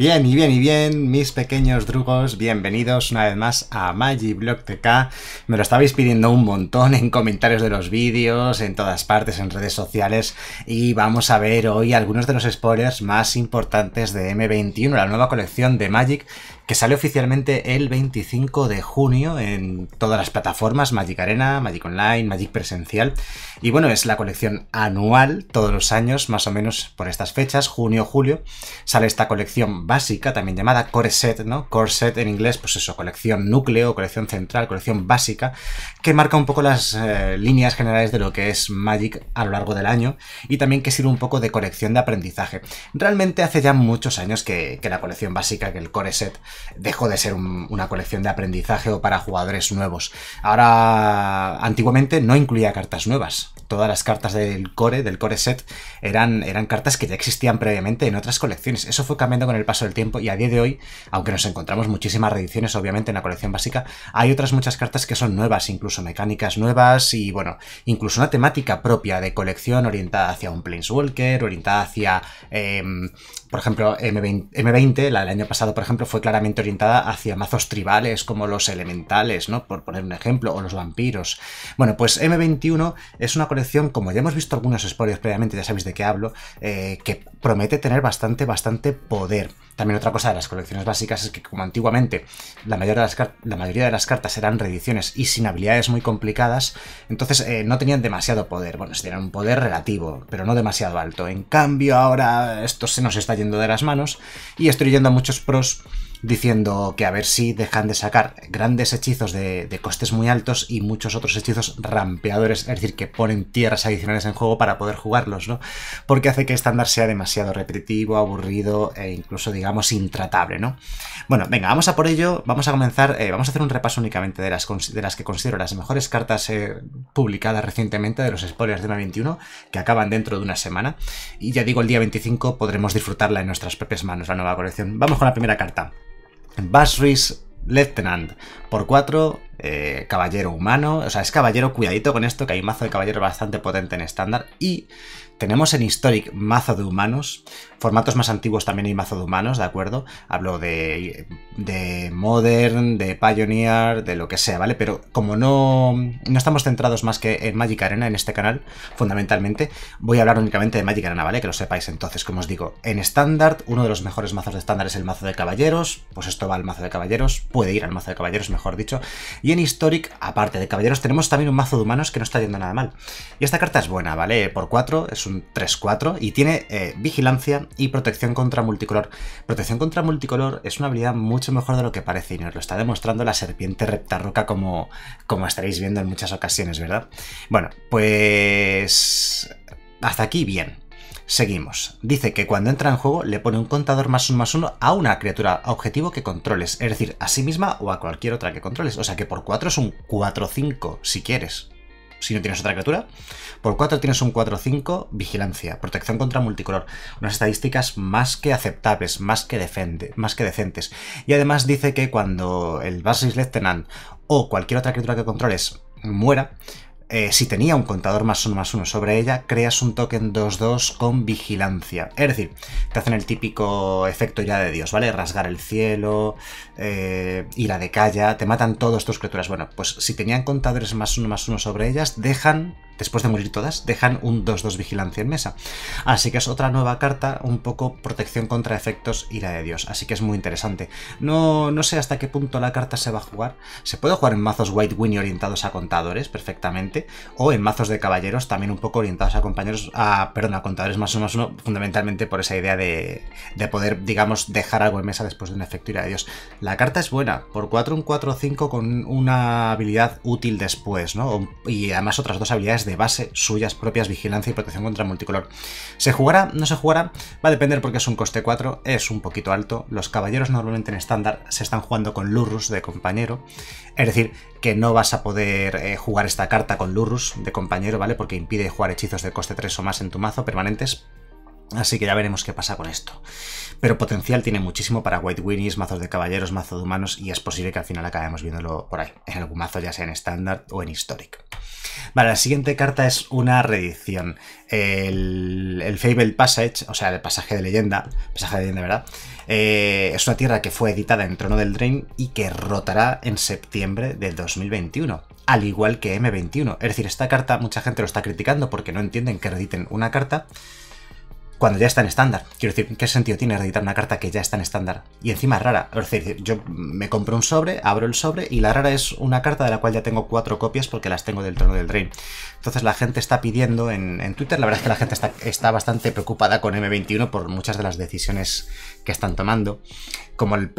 Bien y bien y bien, mis pequeños drugos, bienvenidos una vez más a MagiblockTK. Me lo estabais pidiendo un montón en comentarios de los vídeos, en todas partes, en redes sociales, y vamos a ver hoy algunos de los spoilers más importantes de M21, la nueva colección de Magic, que sale oficialmente el 25 de junio en todas las plataformas, Magic Arena, Magic Online, Magic Presencial. Y bueno, es la colección anual, todos los años, más o menos por estas fechas, junio, julio, sale esta colección básica, también llamada Core Set, ¿no? Core Set en inglés, pues eso, colección núcleo, colección central, colección básica, que marca un poco las eh, líneas generales de lo que es Magic a lo largo del año y también que sirve un poco de colección de aprendizaje. Realmente hace ya muchos años que, que la colección básica, que el Core Set, dejó de ser una colección de aprendizaje o para jugadores nuevos. Ahora, antiguamente no incluía cartas nuevas todas las cartas del core, del core set, eran, eran cartas que ya existían previamente en otras colecciones. Eso fue cambiando con el paso del tiempo y a día de hoy, aunque nos encontramos muchísimas reediciones, obviamente, en la colección básica, hay otras muchas cartas que son nuevas, incluso mecánicas nuevas y, bueno, incluso una temática propia de colección orientada hacia un Planeswalker, orientada hacia, em, por ejemplo, M20, M20, la del año pasado, por ejemplo, fue claramente orientada hacia mazos tribales como los elementales, ¿no? Por poner un ejemplo, o los vampiros. Bueno, pues M21 es una colección como ya hemos visto algunos spoilers previamente, ya sabéis de qué hablo, eh, que promete tener bastante, bastante poder. También otra cosa de las colecciones básicas es que como antiguamente la mayoría de las, la mayoría de las cartas eran reediciones y sin habilidades muy complicadas, entonces eh, no tenían demasiado poder. Bueno, sí tenían un poder relativo, pero no demasiado alto. En cambio ahora esto se nos está yendo de las manos y estoy yendo a muchos pros diciendo que a ver si dejan de sacar grandes hechizos de, costes muy altos y muchos otros hechizos rampeadores, es decir, que ponen tierras adicionales en juego para poder jugarlos, ¿no? Porque hace que estándar sea demasiado repetitivo, aburrido e incluso, digamos, intratable, ¿no? Bueno, venga, vamos a por ello, vamos a comenzar, eh, vamos a hacer un repaso únicamente de las, que considero las mejores cartas eh, publicadas recientemente de los spoilers de m 21, que acaban dentro de una semana, y ya digo, el día 25 podremos disfrutarla en nuestras propias manos, la nueva colección. Vamos con la primera carta. Basris Lieutenant por 4, eh, caballero humano, o sea, es caballero, cuidadito con esto, que hay un mazo de caballero bastante potente en estándar y tenemos en Historic mazo de humanos, formatos más antiguos también hay mazo de humanos, ¿de acuerdo? Hablo de, Modern, de Pioneer, de lo que sea, ¿vale? Pero como no, no estamos centrados más que en Magic Arena en este canal, fundamentalmente, voy a hablar únicamente de Magic Arena, ¿vale? Que lo sepáis entonces, como os digo, en estándar, uno de los mejores mazos de estándar es el mazo de caballeros, pues esto va al mazo de caballeros, puede ir al mazo de caballeros, mejor dicho, y en Historic, aparte de caballeros, tenemos también un mazo de humanos que no está yendo nada mal. Y esta carta es buena, ¿vale? Por 4 es un 3-4 y tiene eh, vigilancia y protección contra multicolor. Protección contra multicolor es una habilidad mucho mejor de lo que parece y nos lo está demostrando la serpiente reptarroca como, como estaréis viendo en muchas ocasiones, ¿verdad? Bueno, pues... Hasta aquí bien. Seguimos. Dice que cuando entra en juego le pone un contador más uno más uno a una criatura objetivo que controles, es decir, a sí misma o a cualquier otra que controles. O sea que por 4 es un 4-5 si quieres si no tienes otra criatura. Por 4 tienes un 4-5, vigilancia, protección contra multicolor. Unas estadísticas más que aceptables, más que, más que decentes. Y además dice que cuando el Basis Lieutenant o cualquier otra criatura que controles muera, eh, si tenía un contador más uno más uno sobre ella, creas un token 2-2 con vigilancia. Es decir, te hacen el típico efecto ya de Dios, ¿vale? Rasgar el cielo, eh, ir de calla, te matan todas tus criaturas. Bueno, pues si tenían contadores más uno más uno sobre ellas, dejan después de morir todas, dejan un 2-2 vigilancia en mesa. Así que es otra nueva carta, un poco protección contra efectos ira de Dios. Así que es muy interesante. No, no sé hasta qué punto la carta se va a jugar. Se puede jugar en mazos White Winnie orientados a contadores perfectamente, o en mazos de caballeros también un poco orientados a compañeros, a, perdón, a contadores más o menos, uno, fundamentalmente por esa idea de, poder, digamos, dejar algo en mesa después de un efecto ira de Dios. La carta es buena, por 4, un 4-5 con una habilidad útil después, ¿no? Y además otras dos habilidades de de base suyas propias, vigilancia y protección contra multicolor. ¿Se jugará? ¿No se jugará? Va a depender porque es un coste 4, es un poquito alto. Los caballeros normalmente en estándar se están jugando con Lurrus de compañero. Es decir, que no vas a poder eh, jugar esta carta con Lurrus de compañero, ¿vale? Porque impide jugar hechizos de coste 3 o más en tu mazo permanentes, Así que ya veremos qué pasa con esto. Pero potencial tiene muchísimo para White Winnies, mazos de caballeros, mazo de humanos, y es posible que al final acabemos viéndolo por ahí, en algún mazo, ya sea en estándar o en historic. Vale, la siguiente carta es una reedición. El, Fable Passage, o sea, el pasaje de leyenda, pasaje de leyenda, ¿verdad? Eh, es una tierra que fue editada en Trono del Drain y que rotará en septiembre del 2021, al igual que M21. Es decir, esta carta mucha gente lo está criticando porque no entienden que rediten una carta cuando ya está en estándar. Quiero decir, ¿qué sentido tiene editar una carta que ya está en estándar? Y encima es rara. Es decir, yo me compro un sobre, abro el sobre y la rara es una carta de la cual ya tengo cuatro copias porque las tengo del trono del rey. Entonces la gente está pidiendo en, Twitter, la verdad es que la gente está, está bastante preocupada con M21 por muchas de las decisiones que están tomando como el,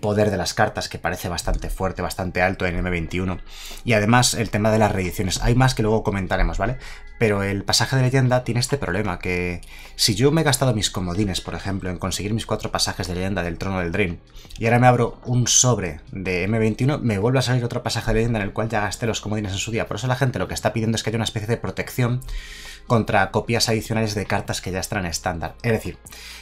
poder de las cartas, que parece bastante fuerte, bastante alto en M21. Y además el tema de las reediciones. Hay más que luego comentaremos, ¿vale? Pero el pasaje de leyenda tiene este problema, que si yo me he gastado mis comodines, por ejemplo, en conseguir mis cuatro pasajes de leyenda del trono del Dream, y ahora me abro un sobre de M21, me vuelve a salir otro pasaje de leyenda en el cual ya gasté los comodines en su día. Por eso la gente lo que está pidiendo es que haya una especie de protección contra copias adicionales de cartas que ya están estándar. Es decir,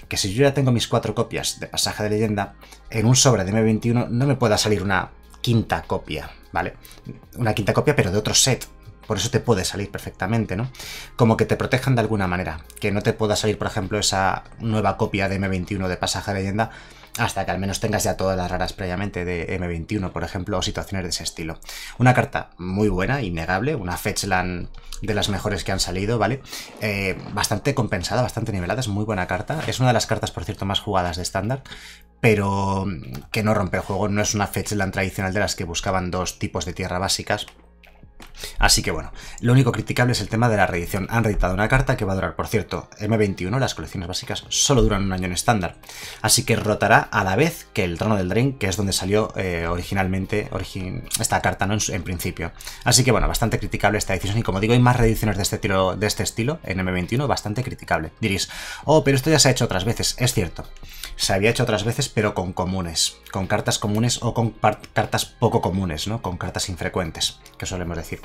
que si yo ya tengo mis cuatro copias de pasaje de leyenda, en un sobre de M21 no me pueda salir una quinta copia, ¿vale? Una quinta copia pero de otro set, por eso te puede salir perfectamente, ¿no? Como que te protejan de alguna manera, que no te pueda salir, por ejemplo, esa nueva copia de M21 de pasaje de leyenda hasta que al menos tengas ya todas las raras previamente de M21, por ejemplo, o situaciones de ese estilo. Una carta muy buena, innegable, una Fetchland de las mejores que han salido, ¿vale? Eh, bastante compensada, bastante nivelada, es muy buena carta. Es una de las cartas, por cierto, más jugadas de estándar, pero mm, que no rompe el juego, no es una Fetchland tradicional de las que buscaban dos tipos de tierra básicas, Así que bueno, lo único criticable es el tema de la reedición. Han reeditado una carta que va a durar, por cierto, M21, las colecciones básicas solo duran un año en estándar, así que rotará a la vez que el Trono del Drain, que es donde salió eh, originalmente esta carta ¿no? en, principio. Así que bueno, bastante criticable esta decisión y como digo, hay más reediciones de este, tiro, de este estilo en M21, bastante criticable. Diréis, oh, pero esto ya se ha hecho otras veces, es cierto se había hecho otras veces, pero con comunes, con cartas comunes o con cartas poco comunes, ¿no? Con cartas infrecuentes, que solemos decir.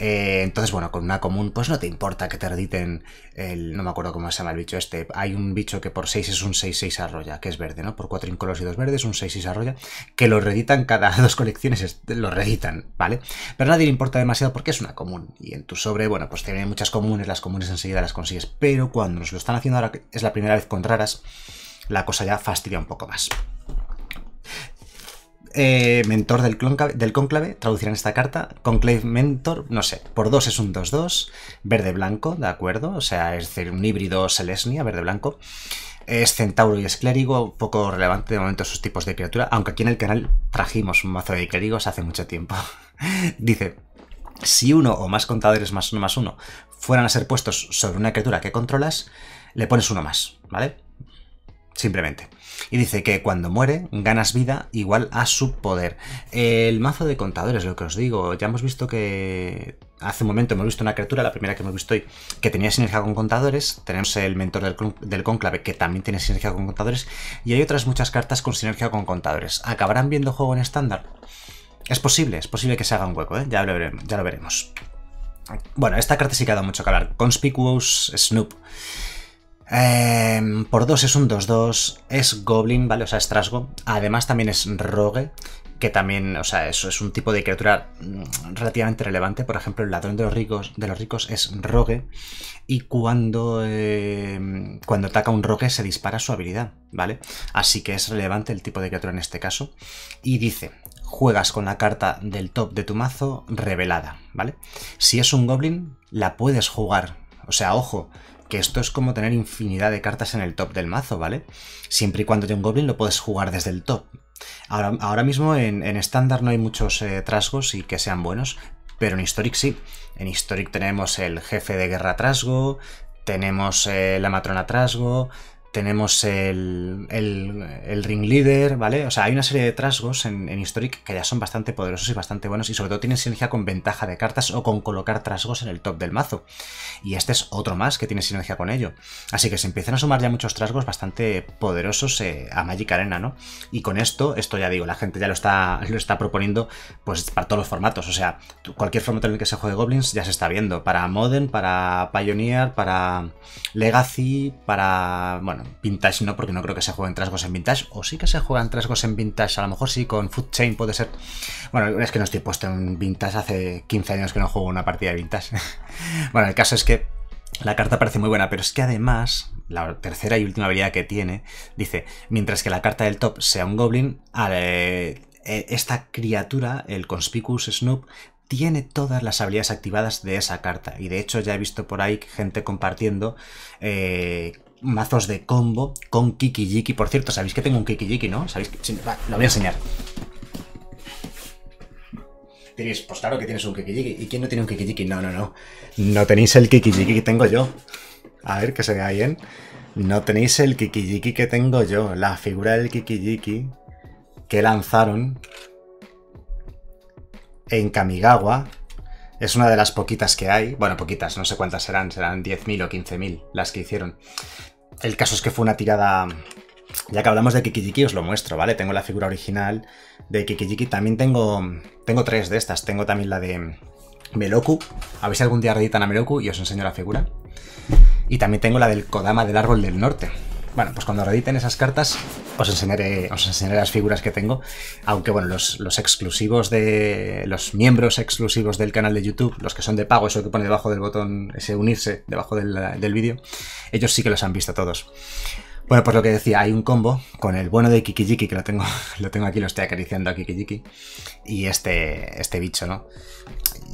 Eh, entonces, bueno, con una común, pues no te importa que te rediten el. No me acuerdo cómo se llama el bicho este. Hay un bicho que por 6 es un 6-6 arroya, que es verde, ¿no? Por 4 incolores y 2 verdes, un 6-6 arroya, que lo reditan cada dos colecciones, lo reditan, ¿vale? Pero a nadie le importa demasiado porque es una común. Y en tu sobre, bueno, pues tiene muchas comunes, las comunes enseguida las consigues. Pero cuando nos lo están haciendo ahora, es la primera vez con raras la cosa ya fastidia un poco más. Eh, mentor del, conclave, del cónclave, traducirán esta carta. Conclave Mentor, no sé, por 2 es un 2-2, verde-blanco, ¿de acuerdo? O sea, es decir, un híbrido Selesnia, verde-blanco. Es centauro y es clérigo, poco relevante de momento sus tipos de criatura, aunque aquí en el canal trajimos un mazo de clérigos hace mucho tiempo. Dice, si uno o más contadores más uno más uno fueran a ser puestos sobre una criatura que controlas, le pones uno más, ¿vale? simplemente. Y dice que cuando muere, ganas vida igual a su poder. El mazo de contadores, lo que os digo, ya hemos visto que hace un momento hemos visto una criatura, la primera que hemos visto hoy, que tenía sinergia con contadores. Tenemos el mentor del, del conclave, que también tiene sinergia con contadores. Y hay otras muchas cartas con sinergia con contadores. ¿Acabarán viendo juego en estándar? Es posible, es posible que se haga un hueco, ¿eh? ya, lo veremos, ya lo veremos. Bueno, esta carta sí que ha dado mucho que hablar. Conspicuous Snoop. Em, por 2 es un 2-2, es Goblin, ¿vale? O sea, es Trasgo. Además también es Rogue, que también, o sea, eso es un tipo de criatura mm, relativamente relevante. Por ejemplo, el ladrón de los ricos, de los ricos es rogue. Y cuando, em, cuando ataca un rogue se dispara su habilidad, ¿vale? Así que es relevante el tipo de criatura en este caso. Y dice, juegas con la carta del top de tu mazo revelada, ¿vale? Si es un goblin, la puedes jugar. O sea, ojo, que esto es como tener infinidad de cartas en el top del mazo, ¿vale? Siempre y cuando tenga un goblin lo puedes jugar desde el top. Ahora, mismo en estándar no hay muchos eh, trasgos y que sean buenos, pero en Historic sí. En Historic tenemos el jefe de guerra trasgo, tenemos eh, la matrona trasgo, tenemos el, el, el ringleader, ¿vale? O sea, hay una serie de trasgos en, Historic que ya son bastante poderosos y bastante buenos y sobre todo tienen sinergia con ventaja de cartas o con colocar trasgos en el top del mazo. Y este es otro más que tiene sinergia con ello. Así que se empiezan a sumar ya muchos trasgos bastante poderosos eh, a Magic Arena, ¿no? Y con esto, esto ya digo, la gente ya lo está, lo está proponiendo pues para todos los formatos. O sea, cualquier formato en el que se juegue Goblins ya se está viendo. Para Modern, para Pioneer, para Legacy, para... bueno vintage no, porque no creo que se jueguen trasgos en vintage. O sí que se juegan trasgos en vintage, a lo mejor sí, con Food Chain puede ser. Bueno, es que no estoy puesto en vintage, hace 15 años que no juego una partida de vintage. bueno, el caso es que la carta parece muy buena, pero es que además, la tercera y última habilidad que tiene, dice, mientras que la carta del top sea un goblin, eh, eh, esta criatura, el Conspicuous Snoop, tiene todas las habilidades activadas de esa carta. Y de hecho ya he visto por ahí gente compartiendo eh, mazos de combo con Kikijiki Por cierto, sabéis que tengo un Kikijiki, ¿no? Sabéis lo voy a enseñar. Diréis, pues claro que tienes un Kiki ¿Y quién no tiene un Kiki No, no, no. No tenéis el Kiki que tengo yo. A ver, que se vea bien. No tenéis el Kikijiki que tengo yo. La figura del Kikijiki que lanzaron en Kamigawa es una de las poquitas que hay. Bueno, poquitas, no sé cuántas serán, serán 10.000 o 15.000 las que hicieron. El caso es que fue una tirada... Ya que hablamos de Kikijiki, os lo muestro, ¿vale? Tengo la figura original de Kikijiki. También tengo, tengo tres de estas. Tengo también la de Meloku. A algún día reeditan a Meloku y os enseño la figura. Y también tengo la del Kodama del Árbol del Norte, bueno, pues cuando rediten esas cartas os enseñaré, os enseñaré las figuras que tengo, aunque bueno, los, exclusivos de... los miembros exclusivos del canal de YouTube, los que son de pago, eso que pone debajo del botón, ese unirse, debajo del, vídeo, ellos sí que los han visto todos. Bueno, pues lo que decía, hay un combo con el bueno de Kikijiki, que lo tengo, lo tengo aquí, lo estoy acariciando a Kikijiki, y este, este bicho, ¿no?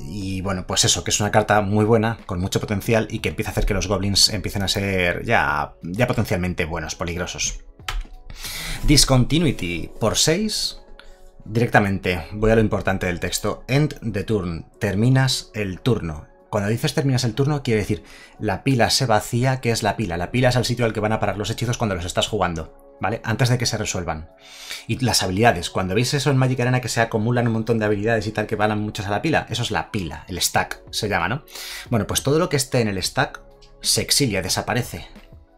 Y bueno, pues eso, que es una carta muy buena, con mucho potencial y que empieza a hacer que los goblins empiecen a ser ya, ya potencialmente buenos, peligrosos. Discontinuity por 6. Directamente, voy a lo importante del texto. End the turn. Terminas el turno. Cuando dices terminas el turno, quiere decir la pila se vacía, que es la pila. La pila es el sitio al que van a parar los hechizos cuando los estás jugando. ¿vale? Antes de que se resuelvan. Y las habilidades, cuando veis eso en Magic Arena que se acumulan un montón de habilidades y tal que van muchas a la pila, eso es la pila, el stack se llama, ¿no? Bueno, pues todo lo que esté en el stack se exilia, desaparece,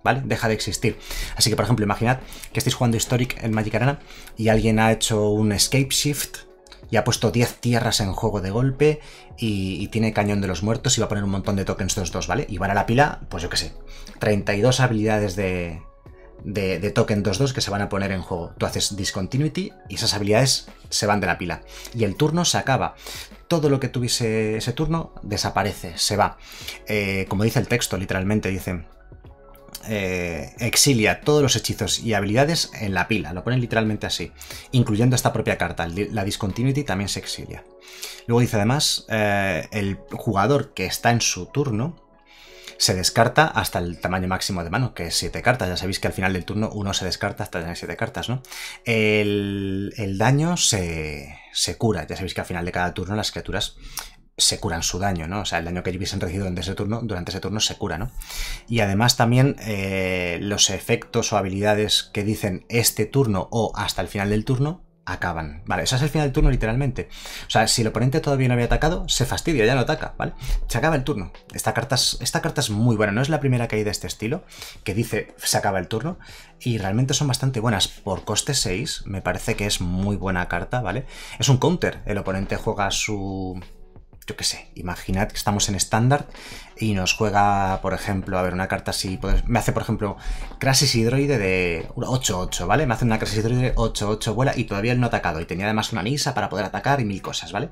¿vale? Deja de existir. Así que, por ejemplo, imaginad que estáis jugando Historic en Magic Arena y alguien ha hecho un escape shift y ha puesto 10 tierras en juego de golpe y, tiene cañón de los muertos y va a poner un montón de tokens 2-2, ¿vale? Y van a la pila, pues yo qué sé, 32 habilidades de, de, token 2-2 que se van a poner en juego. Tú haces discontinuity y esas habilidades se van de la pila. Y el turno se acaba. Todo lo que tuviese ese turno desaparece, se va. Eh, como dice el texto, literalmente dice... Eh, exilia todos los hechizos y habilidades en la pila, lo ponen literalmente así, incluyendo esta propia carta, la discontinuity también se exilia. Luego dice además, eh, el jugador que está en su turno se descarta hasta el tamaño máximo de mano, que es 7 cartas. Ya sabéis que al final del turno uno se descarta hasta tener 7 cartas, ¿no? El, daño se, se cura. Ya sabéis que al final de cada turno las criaturas se curan su daño, ¿no? O sea, el daño que hubiesen recibido durante ese turno, durante ese turno se cura, ¿no? Y además también eh, los efectos o habilidades que dicen este turno o hasta el final del turno acaban. Vale, eso es el final del turno literalmente. O sea, si el oponente todavía no había atacado, se fastidia, ya no ataca, ¿vale? Se acaba el turno. Esta carta es, esta carta es muy buena, no es la primera que hay de este estilo, que dice se acaba el turno, y realmente son bastante buenas. Por coste 6, me parece que es muy buena carta, ¿vale? Es un counter, el oponente juega su yo qué sé, imaginad que estamos en estándar y nos juega, por ejemplo, a ver, una carta así, pues, me hace, por ejemplo, Crasis Hidroide de 8-8, ¿vale? Me hace una Crasis Hidroide 8-8 vuela y todavía él no ha atacado y tenía además una Nisa para poder atacar y mil cosas, ¿vale?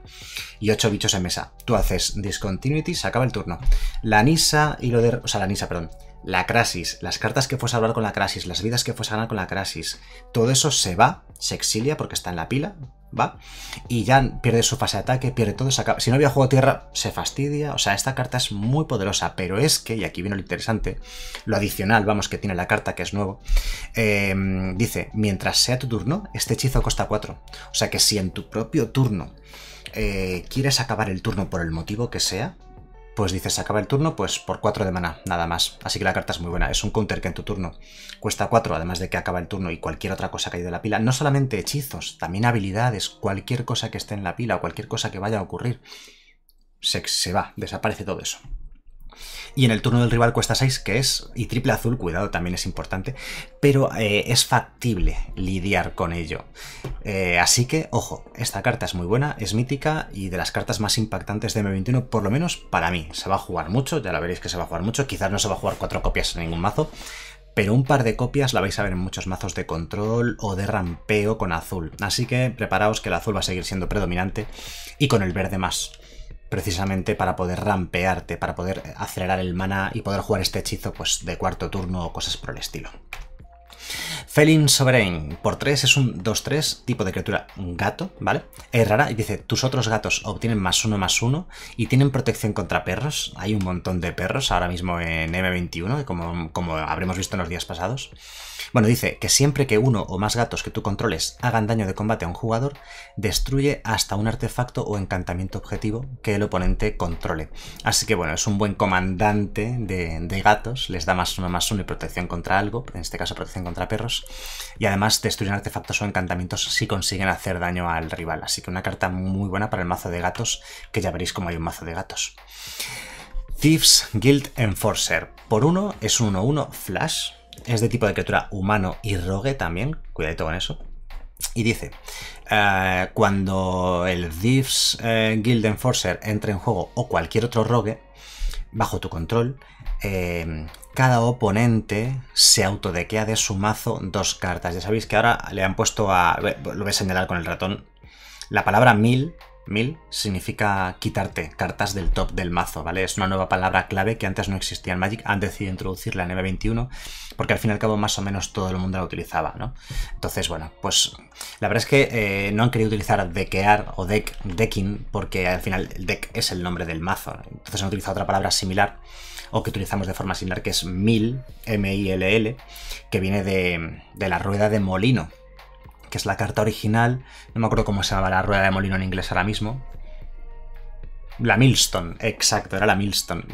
Y 8 bichos en mesa. Tú haces Discontinuity, se acaba el turno. La Nisa y lo de... o sea, la Nisa, perdón. La Crasis, las cartas que fue a salvar con la Crasis, las vidas que fue a ganar con la Crasis, todo eso se va, se exilia porque está en la pila, ¿va? Y ya pierde su fase de ataque, pierde todo, se acaba. Si no había juego tierra, se fastidia. O sea, esta carta es muy poderosa, pero es que, y aquí viene lo interesante, lo adicional, vamos, que tiene la carta, que es nuevo, em, dice, mientras sea tu turno, este hechizo costa 4. O sea que si en tu propio turno eh, quieres acabar el turno por el motivo que sea, pues dices, acaba el turno, pues por 4 de mana, nada más. Así que la carta es muy buena, es un counter que en tu turno cuesta 4, además de que acaba el turno y cualquier otra cosa que caído de la pila. No solamente hechizos, también habilidades, cualquier cosa que esté en la pila o cualquier cosa que vaya a ocurrir. se va, desaparece todo eso. Y en el turno del rival cuesta 6, que es, y triple azul, cuidado, también es importante, pero eh, es factible lidiar con ello. Eh, así que, ojo, esta carta es muy buena, es mítica y de las cartas más impactantes de M21, por lo menos para mí. Se va a jugar mucho, ya la veréis que se va a jugar mucho, quizás no se va a jugar cuatro copias en ningún mazo, pero un par de copias la vais a ver en muchos mazos de control o de rampeo con azul. Así que preparaos que el azul va a seguir siendo predominante y con el verde más precisamente para poder rampearte, para poder eh, acelerar el mana y poder jugar este hechizo pues, de cuarto turno o cosas por el estilo. Felin Sovereign por 3 es un 2-3, tipo de criatura un gato, ¿vale? Es rara y dice, tus otros gatos obtienen más uno más uno y tienen protección contra perros. Hay un montón de perros ahora mismo en M21, como, como habremos visto en los días pasados. Bueno, dice que siempre que uno o más gatos que tú controles hagan daño de combate a un jugador, destruye hasta un artefacto o encantamiento objetivo que el oponente controle. Así que bueno, es un buen comandante de, gatos, les da más uno más uno y protección contra algo, en este caso protección contra perros, y además destruyen artefactos o encantamientos si consiguen hacer daño al rival. Así que una carta muy buena para el mazo de gatos, que ya veréis cómo hay un mazo de gatos. Thieves Guild Enforcer. Por uno es 1-1 Flash, es de tipo de criatura humano y rogue también, cuidadito con eso. Y dice, eh, cuando el divs eh, Guild Enforcer entre en juego o cualquier otro rogue, bajo tu control, eh, cada oponente se autodequea de su mazo dos cartas. Ya sabéis que ahora le han puesto a... Lo voy a señalar con el ratón. La palabra mil Mil significa quitarte cartas del top del mazo, ¿vale? Es una nueva palabra clave que antes no existía en Magic, han decidido introducirla en M21, porque al fin y al cabo más o menos todo el mundo la utilizaba, ¿no? Entonces, bueno, pues la verdad es que eh, no han querido utilizar deckear o deck, decking, porque al final el deck es el nombre del mazo, entonces han utilizado otra palabra similar, o que utilizamos de forma similar, que es mil, M-I-L-L, que viene de la rueda de molino, que es la carta original. No me acuerdo cómo se llamaba la rueda de molino en inglés ahora mismo. La Millstone, exacto, era la Millstone.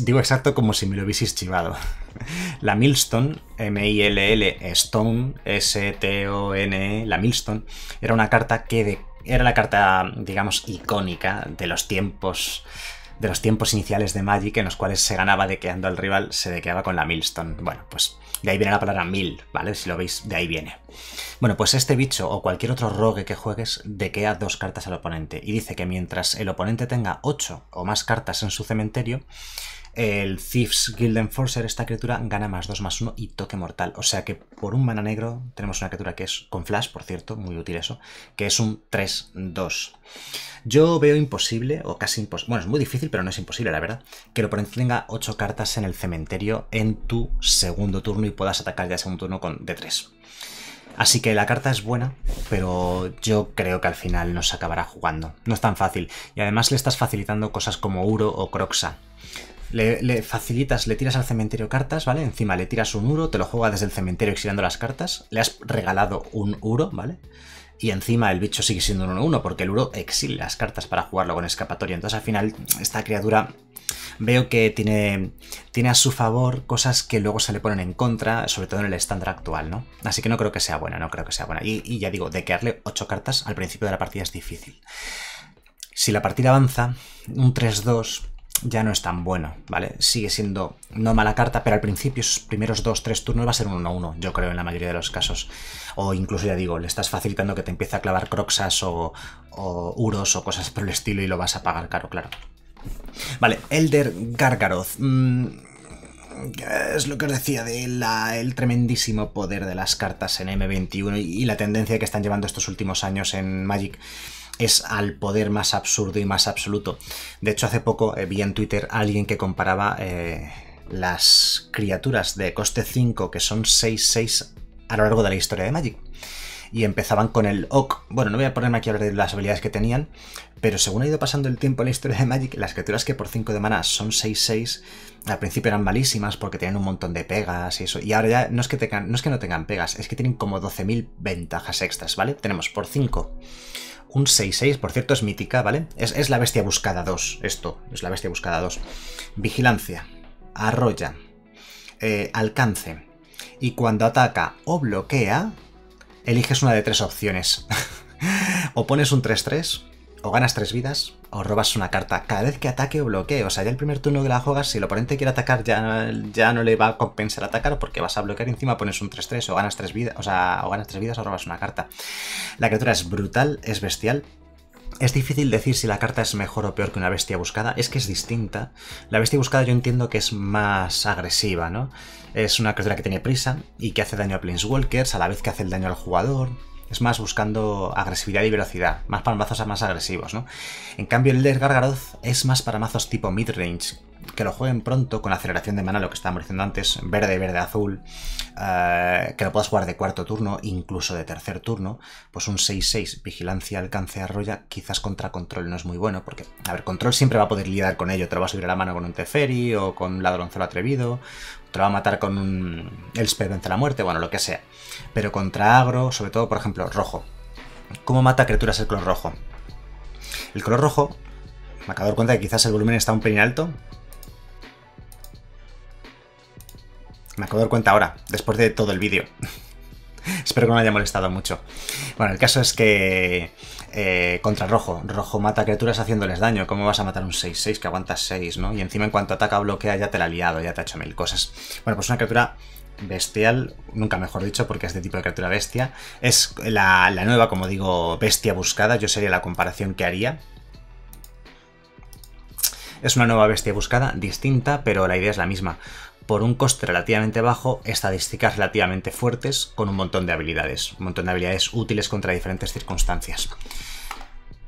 digo exacto como si me lo hubieseis chivado. La Millstone, M-I-L-L, Stone, s t o n e, la Millstone, era una carta que era la carta, digamos, icónica de los tiempos de los tiempos iniciales de Magic en los cuales se ganaba de dequeando al rival, se dequeaba con la Millstone. Bueno, pues de ahí viene la palabra mil, ¿vale? Si lo veis, de ahí viene. Bueno, pues este bicho o cualquier otro rogue que juegues dequea dos cartas al oponente y dice que mientras el oponente tenga ocho o más cartas en su cementerio, el Thief's Guild Enforcer, esta criatura, gana más dos, más uno y toque mortal. O sea que por un mana negro tenemos una criatura que es con flash, por cierto, muy útil eso, que es un 3-2. Yo veo imposible, o casi imposible, bueno, es muy difícil, pero no es imposible, la verdad, que el oponente tenga 8 cartas en el cementerio en tu segundo turno y puedas atacar ya el segundo turno con d 3. Así que la carta es buena, pero yo creo que al final no se acabará jugando. No es tan fácil. Y además le estás facilitando cosas como Uro o Croxa. Le, le, facilitas, le tiras al cementerio cartas, ¿vale? Encima le tiras un uro, te lo juega desde el cementerio exilando las cartas, le has regalado un uro, ¿vale? y encima el bicho sigue siendo un 1-1 porque el Uro exile las cartas para jugarlo con escapatoria. Entonces al final esta criatura veo que tiene, tiene a su favor cosas que luego se le ponen en contra, sobre todo en el estándar actual, ¿no? Así que no creo que sea buena, no creo que sea buena. Y, y ya digo, de dequearle 8 cartas al principio de la partida es difícil. Si la partida avanza, un 3-2 ya no es tan bueno, ¿vale? Sigue siendo no mala carta, pero al principio, esos primeros 2-3 turnos va a ser un 1-1, yo creo, en la mayoría de los casos. O incluso, ya digo, le estás facilitando que te empiece a clavar croxas o, uros o cosas por el estilo y lo vas a pagar caro, claro. Vale, Elder Gargaroth. Mm, es lo que os decía del el tremendísimo poder de las cartas en M21 y la tendencia que están llevando estos últimos años en Magic es al poder más absurdo y más absoluto. De hecho, hace poco eh, vi en Twitter a alguien que comparaba eh, las criaturas de coste 5, que son 6-6 a lo largo de la historia de Magic. Y empezaban con el Ok. Bueno, no voy a ponerme aquí a hablar de las habilidades que tenían, pero según ha ido pasando el tiempo en la historia de Magic, las criaturas que por 5 de mana son 6-6, al principio eran malísimas porque tenían un montón de pegas y eso. Y ahora ya no es que, no, es que no tengan pegas, es que tienen como 12.000 ventajas extras, ¿vale? Tenemos por 5 un 6-6, por cierto, es mítica, ¿vale? Es, la bestia buscada 2, esto, es la bestia buscada 2. Vigilancia, arrolla, eh, alcance. Y cuando ataca o bloquea, eliges una de tres opciones. o pones un 3-3, o ganas tres vidas o robas una carta cada vez que ataque o bloquee. O sea, ya el primer turno de la juegas, si el oponente quiere atacar, ya, ya no le va a compensar atacar porque vas a bloquear encima pones un 3-3 o ganas tres vidas, o sea, o ganas tres vidas o robas una carta. La criatura es brutal, es bestial, es difícil decir si la carta es mejor o peor que una bestia buscada, es que es distinta. La bestia buscada yo entiendo que es más agresiva, ¿no? Es una criatura que tiene prisa y que hace daño a Planeswalkers a la vez que hace el daño al jugador es más buscando agresividad y velocidad, más para mazos más agresivos, ¿no? En cambio, el de Gargaroz es más para mazos tipo mid range que lo jueguen pronto con la aceleración de mana, lo que estábamos diciendo antes, verde, verde, azul, eh, que lo puedas jugar de cuarto turno, incluso de tercer turno, pues un 6-6, vigilancia, alcance, arroya, quizás contra control no es muy bueno, porque, a ver, control siempre va a poder lidiar con ello, te lo va a subir a la mano con un Teferi o con un ladroncelo atrevido, te lo va a matar con un Elspeth vence la muerte, bueno, lo que sea. Pero contra agro, sobre todo, por ejemplo, rojo. ¿Cómo mata criaturas el color rojo? El color rojo, me acabo de dar cuenta que quizás el volumen está un pelín alto, Me acabo de dar cuenta ahora, después de todo el vídeo. Espero que no haya molestado mucho. Bueno, el caso es que... Eh, contra rojo. Rojo mata criaturas haciéndoles daño. ¿Cómo vas a matar un 6-6 que aguantas 6, no? Y encima en cuanto ataca bloquea ya te la ha liado, ya te ha hecho mil cosas. Bueno, pues una criatura bestial, nunca mejor dicho porque es de tipo de criatura bestia. Es la, la nueva, como digo, bestia buscada. Yo sería la comparación que haría. Es una nueva bestia buscada, distinta, pero la idea es la misma por un coste relativamente bajo, estadísticas relativamente fuertes con un montón de habilidades, un montón de habilidades útiles contra diferentes circunstancias.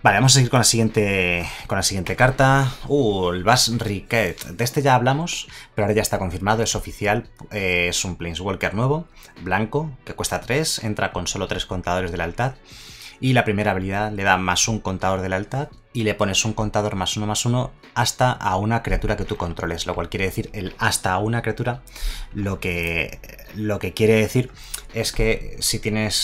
Vale, vamos a seguir con la siguiente, con la siguiente carta. Uh, el Bass Riquet. De este ya hablamos, pero ahora ya está confirmado, es oficial. Eh, es un Planeswalker nuevo, blanco, que cuesta 3, entra con solo 3 contadores de lealtad y la primera habilidad le da más un contador de lealtad y le pones un contador más uno más uno hasta a una criatura que tú controles, lo cual quiere decir el hasta a una criatura, lo que, lo que quiere decir es que si tienes,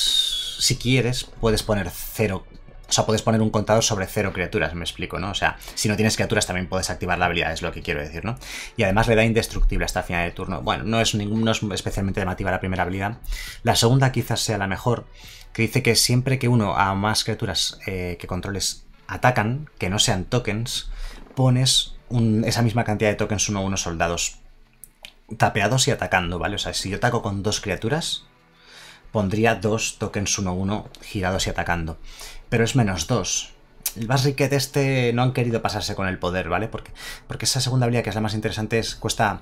si quieres, puedes poner cero o sea, puedes poner un contador sobre cero criaturas, me explico, ¿no? O sea, si no tienes criaturas también puedes activar la habilidad, es lo que quiero decir, ¿no? Y además le da indestructible hasta el final de turno. Bueno, no es, ningún, no es especialmente llamativa la primera habilidad. La segunda quizás sea la mejor, que dice que siempre que uno a más criaturas eh, que controles atacan, que no sean tokens, pones esa misma cantidad de tokens uno 1 soldados tapeados y atacando, ¿vale? O sea, si yo ataco con dos criaturas, pondría dos tokens 1-1 girados y atacando pero es menos 2. El de este no han querido pasarse con el poder, ¿vale? Porque, porque esa segunda habilidad, que es la más interesante, es, cuesta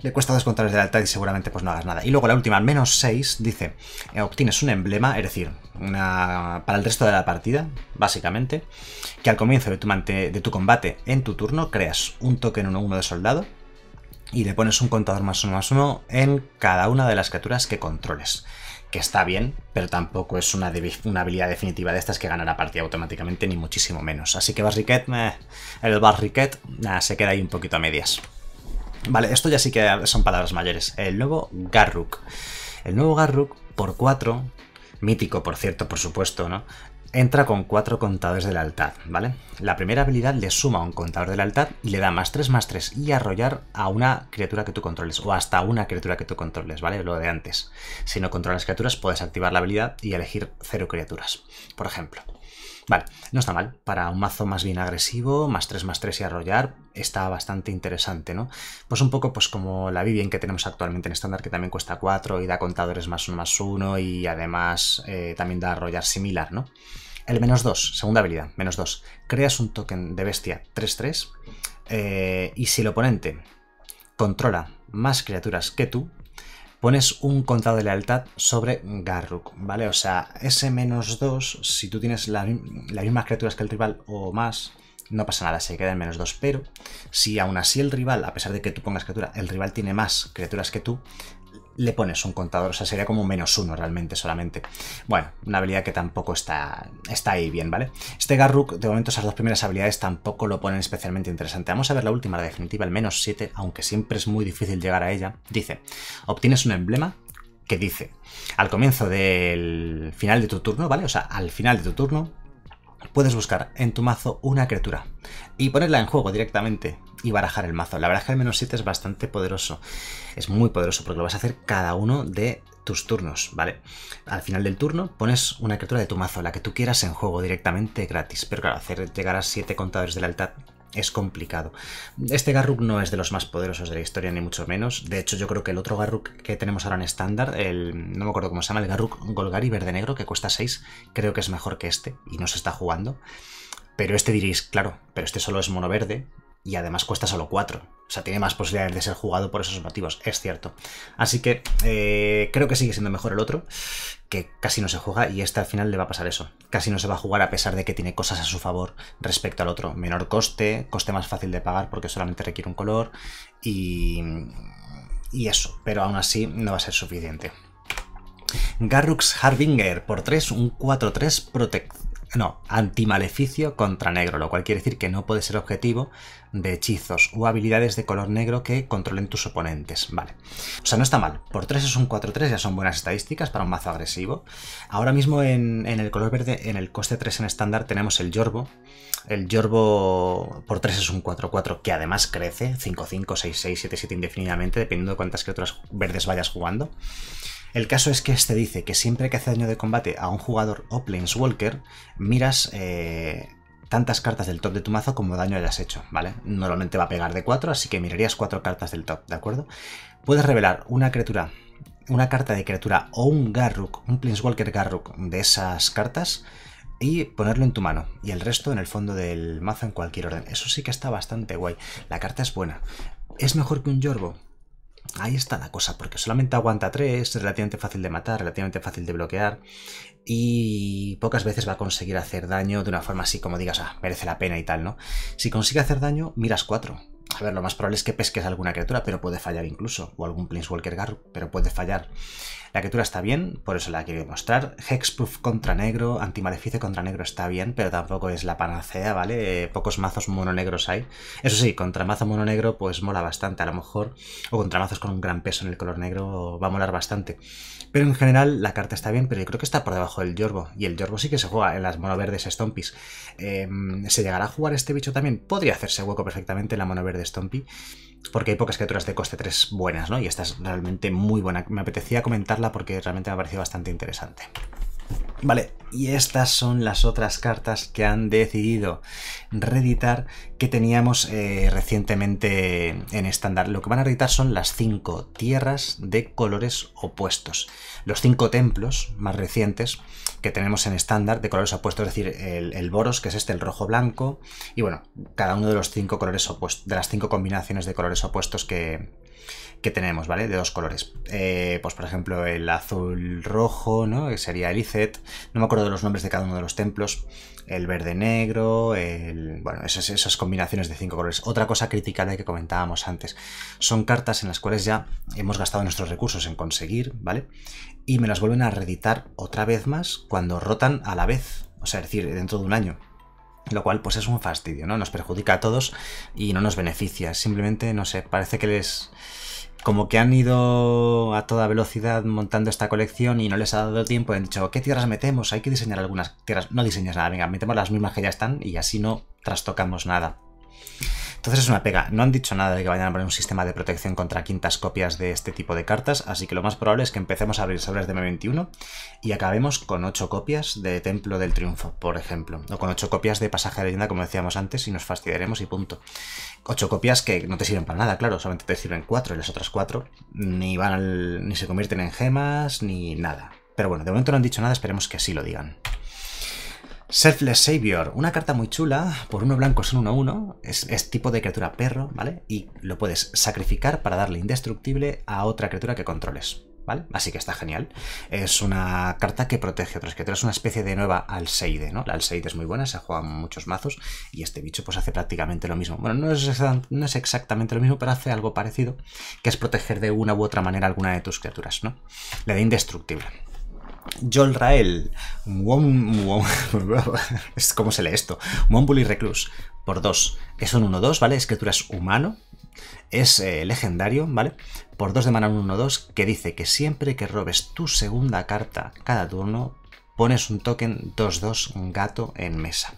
le cuesta dos contadores de lealtad y seguramente pues no hagas nada. Y luego la última, menos 6, dice, eh, obtienes un emblema, es decir, una, para el resto de la partida, básicamente, que al comienzo de tu, de tu combate en tu turno creas un token 1-1 de soldado y le pones un contador más 1 más uno en cada una de las criaturas que controles que está bien, pero tampoco es una, una habilidad definitiva de estas que la partida automáticamente, ni muchísimo menos. Así que Barriquet, meh, el Barriquet se queda ahí un poquito a medias. Vale, esto ya sí que son palabras mayores. El nuevo Garruk. El nuevo Garruk por 4, mítico por cierto, por supuesto, ¿no? entra con cuatro contadores de altad, ¿vale? La primera habilidad le suma un contador de altad y le da más 3, más 3 y arrollar a una criatura que tú controles o hasta una criatura que tú controles, ¿vale? Lo de antes. Si no controlas criaturas puedes activar la habilidad y elegir cero criaturas, por ejemplo. Vale, no está mal. Para un mazo más bien agresivo, más 3, más 3 y arrollar, está bastante interesante, ¿no? Pues un poco pues, como la Vivian que tenemos actualmente en estándar, que también cuesta 4 y da contadores más 1, más 1 y además eh, también da arrollar similar, ¿no? El menos 2, segunda habilidad, menos 2. Creas un token de bestia 3-3 eh, y si el oponente controla más criaturas que tú, pones un contado de lealtad sobre Garruk, ¿vale? O sea, ese menos 2, si tú tienes las mismas criaturas que el rival o más, no pasa nada, se queda en menos 2, pero si aún así el rival, a pesar de que tú pongas criatura, el rival tiene más criaturas que tú, le pones un contador, o sea, sería como un menos uno realmente solamente. Bueno, una habilidad que tampoco está, está ahí bien, ¿vale? Este Garruk, de momento esas dos primeras habilidades tampoco lo ponen especialmente interesante. Vamos a ver la última, la definitiva, el menos 7, aunque siempre es muy difícil llegar a ella. Dice, obtienes un emblema que dice, al comienzo del final de tu turno, ¿vale? O sea, al final de tu turno, puedes buscar en tu mazo una criatura y ponerla en juego directamente y barajar el mazo. La baraja de menos 7 es bastante poderoso. Es muy poderoso porque lo vas a hacer cada uno de tus turnos, ¿vale? Al final del turno pones una criatura de tu mazo, la que tú quieras en juego directamente gratis. Pero claro, hacer llegar a 7 contadores de lealtad es complicado. Este Garruk no es de los más poderosos de la historia, ni mucho menos. De hecho, yo creo que el otro Garruk que tenemos ahora en estándar, el no me acuerdo cómo se llama, el Garruk Golgari verde-negro, que cuesta 6, creo que es mejor que este, y no se está jugando. Pero este diréis, claro, pero este solo es mono verde, y además cuesta solo 4. O sea, tiene más posibilidades de ser jugado por esos motivos, es cierto. Así que eh, creo que sigue siendo mejor el otro, que casi no se juega y este al final le va a pasar eso. Casi no se va a jugar a pesar de que tiene cosas a su favor respecto al otro. Menor coste, coste más fácil de pagar porque solamente requiere un color y... Y eso, pero aún así no va a ser suficiente. Garrux Harbinger por 3, un 4-3 no, antimaleficio contra negro, lo cual quiere decir que no puede ser objetivo de hechizos o habilidades de color negro que controlen tus oponentes, vale. O sea, no está mal, por 3 es un 4-3, ya son buenas estadísticas para un mazo agresivo. Ahora mismo en, en el color verde, en el coste 3 en estándar, tenemos el Yorbo. El Yorbo por 3 es un 4-4 que además crece, 5-5, 6-6, 7-7 indefinidamente, dependiendo de cuántas criaturas verdes vayas jugando. El caso es que este dice que siempre que hace daño de combate a un jugador o Planeswalker, miras eh, tantas cartas del top de tu mazo como daño le has hecho, ¿vale? Normalmente va a pegar de 4, así que mirarías 4 cartas del top, ¿de acuerdo? Puedes revelar una criatura, una carta de criatura o un Garruk, un Planeswalker Garruk de esas cartas y ponerlo en tu mano y el resto en el fondo del mazo en cualquier orden. Eso sí que está bastante guay. La carta es buena. ¿Es mejor que un Yorbo? Ahí está la cosa, porque solamente aguanta 3, es relativamente fácil de matar, relativamente fácil de bloquear y pocas veces va a conseguir hacer daño de una forma así como digas, ah, merece la pena y tal, ¿no? Si consigue hacer daño, miras 4. A ver, lo más probable es que pesques alguna criatura, pero puede fallar incluso, o algún Planeswalker Gar, pero puede fallar. La criatura está bien, por eso la quiero mostrar. Hexproof contra negro, antimaleficio contra negro está bien, pero tampoco es la panacea, ¿vale? Eh, pocos mazos mononegros hay. Eso sí, contra mazo mononegro pues mola bastante a lo mejor, o contra mazos con un gran peso en el color negro va a molar bastante. Pero en general la carta está bien, pero yo creo que está por debajo del Yorbo. Y el Yorbo sí que se juega en las mono verdes Stompies. Em, ¿Se llegará a jugar este bicho también? Podría hacerse hueco perfectamente en la mono verde Stompy porque hay pocas criaturas de coste 3 buenas, ¿no? Y esta es realmente muy buena. Me apetecía comentarla porque realmente me ha parecido bastante interesante. Vale, y estas son las otras cartas que han decidido reeditar que teníamos eh, recientemente en estándar. Lo que van a reeditar son las cinco tierras de colores opuestos. Los cinco templos más recientes que tenemos en estándar de colores opuestos, es decir, el, el, boros, que es este, el rojo blanco, y bueno, cada uno de los cinco colores opuestos, de las cinco combinaciones de colores opuestos que, que tenemos, ¿vale? De dos colores. Eh, pues por ejemplo el azul rojo, ¿no? Que sería el Icet. No me acuerdo de los nombres de cada uno de los templos. El verde negro, bueno, esas, combinaciones de cinco colores. Otra cosa crítica de que comentábamos antes. Son cartas en las cuales ya hemos gastado nuestros recursos en conseguir, ¿vale? Y me las vuelven a reeditar otra vez más cuando rotan a la vez. O sea, es decir, dentro de un año. Lo cual, pues es un fastidio, ¿no? Nos perjudica a todos y no nos beneficia. Simplemente, no sé, parece que les como que han ido a toda velocidad montando esta colección y no les ha dado tiempo, han dicho, ¿qué tierras metemos? Hay que diseñar algunas tierras. No diseñas nada, venga, metemos las mismas que ya están y así no trastocamos nada. Entonces es una pega. No han dicho nada de que vayan a poner un sistema de protección contra quintas copias de este tipo de cartas, así que lo más probable es que empecemos a abrir sobres de M21 y acabemos con 8 copias de Templo del Triunfo, por ejemplo. O con 8 copias de Pasaje de Leyenda, como decíamos antes, y nos fastidiaremos y punto. 8 copias que no te sirven para nada, claro, solamente te sirven 4 y las otras 4 ni, van ni se convierten en gemas ni nada. Pero bueno, de momento no han dicho nada, esperemos que así lo digan. Selfless Savior, una carta muy chula, por uno blanco son 1-1, es, tipo de criatura perro, ¿vale? Y lo puedes sacrificar para darle indestructible a otra criatura que controles, ¿vale? Así que está genial. Es una carta que protege a otras criaturas, es una especie de nueva Alseide, ¿no? La Alseide es muy buena, se juegan muchos mazos y este bicho pues hace prácticamente lo mismo. Bueno, no es, no es exactamente lo mismo, pero hace algo parecido, que es proteger de una u otra manera alguna de tus criaturas, ¿no? Le da indestructible. Joel Rael, ¿cómo se lee esto? Recluse, por 2. Es un 1-2, ¿vale? Es humano, es eh, legendario, ¿vale? Por 2 de mana 1-2, que dice que siempre que robes tu segunda carta cada turno, pones un token 2-2 gato en mesa.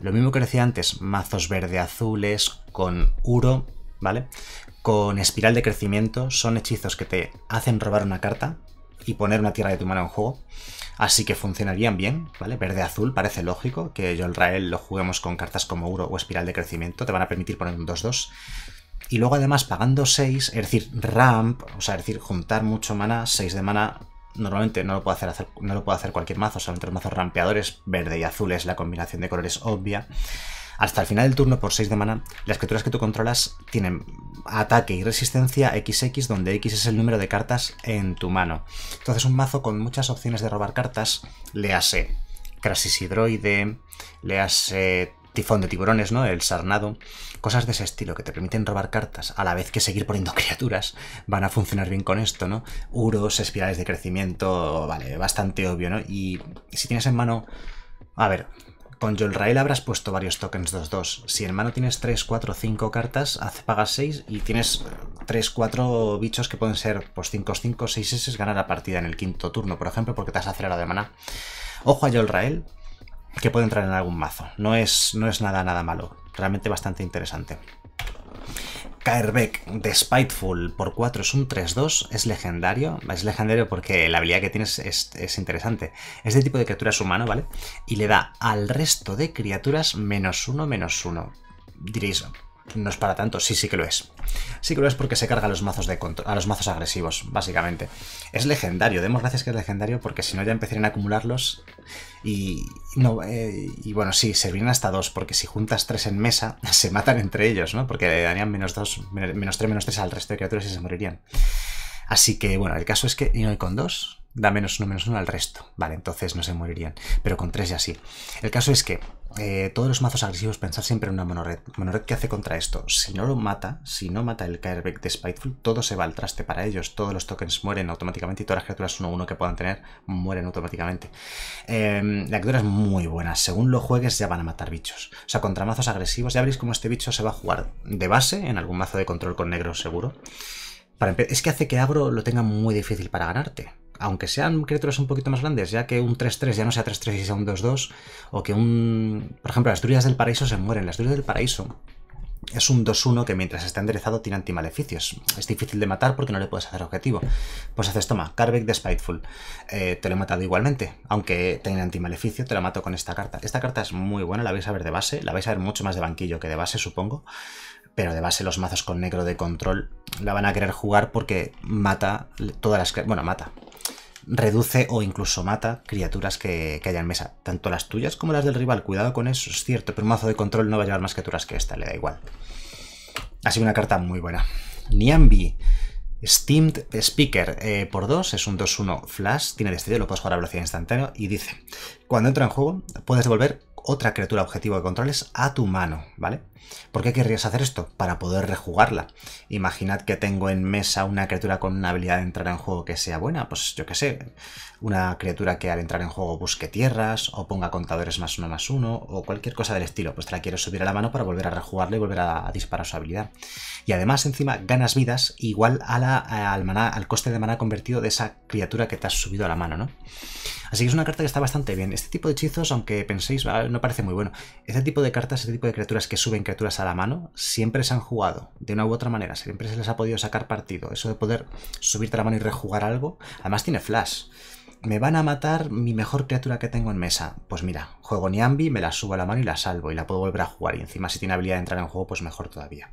Lo mismo que decía antes, mazos verde-azules con Uro, ¿vale? Con espiral de crecimiento, son hechizos que te hacen robar una carta, y poner una tierra de tu mano en juego. Así que funcionarían bien, ¿vale? Verde-azul parece lógico que yo el Rael lo juguemos con cartas como Uro o Espiral de Crecimiento, te van a permitir poner un 2-2. Y luego además pagando 6, es decir, ramp, o sea, es decir, juntar mucho mana, 6 de mana normalmente no lo puede hacer, no lo puede hacer cualquier mazo, solamente los mazos rampeadores, verde y azul es la combinación de colores obvia. Hasta el final del turno, por 6 de mana, las criaturas que tú controlas tienen ataque y resistencia XX, donde X es el número de cartas en tu mano. Entonces, un mazo con muchas opciones de robar cartas, le hace Crasis Hidroide, le hace Tifón de Tiburones, ¿no? El Sarnado. Cosas de ese estilo que te permiten robar cartas a la vez que seguir poniendo criaturas van a funcionar bien con esto, ¿no? Uros, espirales de crecimiento, vale, bastante obvio, ¿no? Y si tienes en mano. A ver, con Yolrael habrás puesto varios tokens 2-2. Si en mano tienes 3, 4, 5 cartas, pagas 6 y tienes 3, eh, 4 bichos que pueden ser 5, 5, 6, 6, ganar la partida en el quinto turno, por ejemplo, porque te has acelerado de maná. Ojo a Yolrael, ¿eh? que puede entrar en algún mazo. No es, nada malo. Realmente bastante interesante de Despiteful por 4 es un 3-2, es legendario. Es legendario porque la habilidad que tienes es, interesante. Es de tipo de criatura es humano, ¿vale? Y le da al resto de criaturas menos 1, menos 1. Diréis, no es para tanto, sí, sí que lo es. Sí que lo es porque se carga a los mazos, de a los mazos agresivos, básicamente. Es legendario, demos gracias que es legendario porque si no ya empezarían a acumularlos y, no, eh, y bueno, sí, servirían hasta dos porque si juntas tres en mesa se matan entre ellos, ¿no? Porque le darían menos, dos, menos tres, menos tres al resto de criaturas y se morirían. Así que bueno, el caso es que hoy con dos da menos uno menos uno al resto. Vale, entonces no se morirían. Pero con tres ya sí. El caso es que eh, todos los mazos agresivos pensar siempre en una monored. Monored que hace contra esto. Si no lo mata, si no mata el Careback de Spiteful, todo se va al traste para ellos. Todos los tokens mueren automáticamente y todas las criaturas 1-1 que puedan tener mueren automáticamente. Em, la criatura es muy buena. Según lo juegues ya van a matar bichos. O sea, contra mazos agresivos ya veréis cómo este bicho se va a jugar de base en algún mazo de control con negro seguro. Para es que hace que abro lo tenga muy difícil para ganarte aunque sean criaturas un poquito más grandes, ya que un 3-3 ya no sea 3-3 y sea un 2-2, o que un... Por ejemplo, las druidas del paraíso se mueren, las druidas del paraíso es un 2-1 que mientras está enderezado tiene antimaleficios. Es difícil de matar porque no le puedes hacer objetivo. Pues haces, toma, Carbeck de Spiteful. Eh, te lo he matado igualmente. Aunque tenga antimaleficio, te lo mato con esta carta. Esta carta es muy buena, la vais a ver de base. La vais a ver mucho más de banquillo que de base, supongo pero de base los mazos con negro de control la van a querer jugar porque mata todas las... Bueno, mata. Reduce o incluso mata criaturas que, que haya en mesa. Tanto las tuyas como las del rival. Cuidado con eso, es cierto. Pero un mazo de control no va a llevar más criaturas que esta, le da igual. Ha sido una carta muy buena. Niambi. Steamed Speaker eh, por 2 es un 2-1 flash, tiene destello, lo puedes jugar a velocidad instantánea y dice, cuando entra en juego puedes devolver otra criatura objetivo de controles a tu mano, ¿vale? ¿Por qué querrías hacer esto? Para poder rejugarla. Imaginad que tengo en mesa una criatura con una habilidad de entrar en juego que sea buena, pues yo qué sé, una criatura que al entrar en juego busque tierras, o ponga contadores más uno más uno, o cualquier cosa del estilo, pues te la quiero subir a la mano para volver a rejugarla y volver a, disparar su habilidad. Y además encima ganas vidas igual al, coste de maná convertido de esa criatura que te has subido a la mano, ¿no? Así que es una carta que está bastante bien. Este tipo de hechizos, aunque penséis, ah, no parece muy bueno. Este tipo de cartas, este tipo de criaturas que suben criaturas a la mano, siempre se han jugado, de una u otra manera, siempre se les ha podido sacar partido. Eso de poder subirte a la mano y rejugar algo, además tiene flash. Me van a matar mi mejor criatura que tengo en mesa. Pues mira, juego Niambi, me la subo a la mano y la salvo y la puedo volver a jugar. Y encima si tiene habilidad de entrar en juego, pues mejor todavía.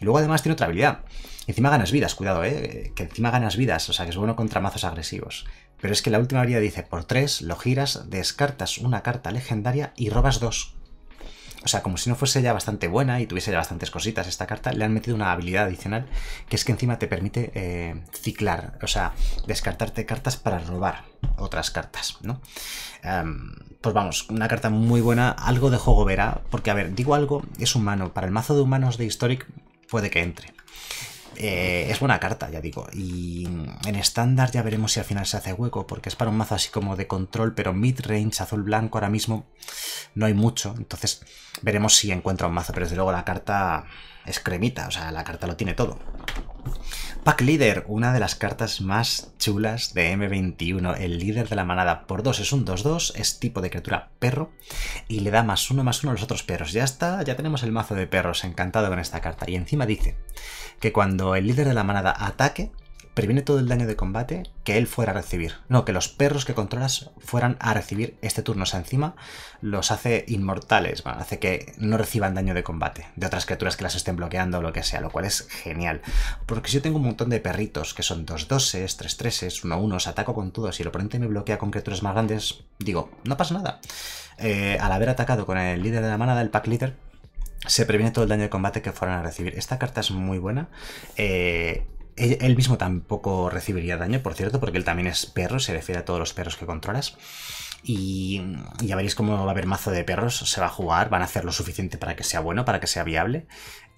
Y luego además tiene otra habilidad. Encima ganas vidas, cuidado, eh, que encima ganas vidas, o sea que es bueno contra mazos agresivos. Pero es que la última habilidad dice, por tres lo giras, descartas una carta legendaria y robas dos o sea, como si no fuese ya bastante buena y tuviese ya bastantes cositas esta carta, le han metido una habilidad adicional que es que encima te permite eh, ciclar, o sea, descartarte cartas para robar otras cartas, ¿no? Em, pues vamos, una carta muy buena, algo de juego verá, porque a ver, digo algo, es humano, para el mazo de humanos de Historic puede que entre. Eh, es buena carta, ya digo. Y en estándar ya veremos si al final se hace hueco, porque es para un mazo así como de control, pero mid-range, azul blanco, ahora mismo no hay mucho. Entonces veremos si encuentra un mazo, pero desde luego la carta es cremita, o sea, la carta lo tiene todo. Pack Leader, una de las cartas más chulas de M21, el líder de la manada por 2 es un 2-2, es tipo de criatura perro y le da más uno más uno a los otros perros. Ya está, ya tenemos el mazo de perros, encantado con esta carta. Y encima dice que cuando el líder de la manada ataque, previene todo el daño de combate que él fuera a recibir. No, que los perros que controlas fueran a recibir este turno. encima los hace inmortales, hace que no reciban daño de combate de otras criaturas que las estén bloqueando o lo que sea, lo cual es genial. Porque si yo tengo un montón de perritos que son 2 s 3 3s, 1 unos, ataco con todos y el oponente me bloquea con criaturas más grandes, digo, no pasa nada. Eh, al haber atacado con el líder de la manada, el pack leader, se previene todo el daño de combate que fueran a recibir. Esta carta es muy buena. Eh, él mismo tampoco recibiría daño, por cierto, porque él también es perro, se refiere a todos los perros que controlas. Y ya veréis cómo va a haber mazo de perros, se va a jugar, van a hacer lo suficiente para que sea bueno, para que sea viable.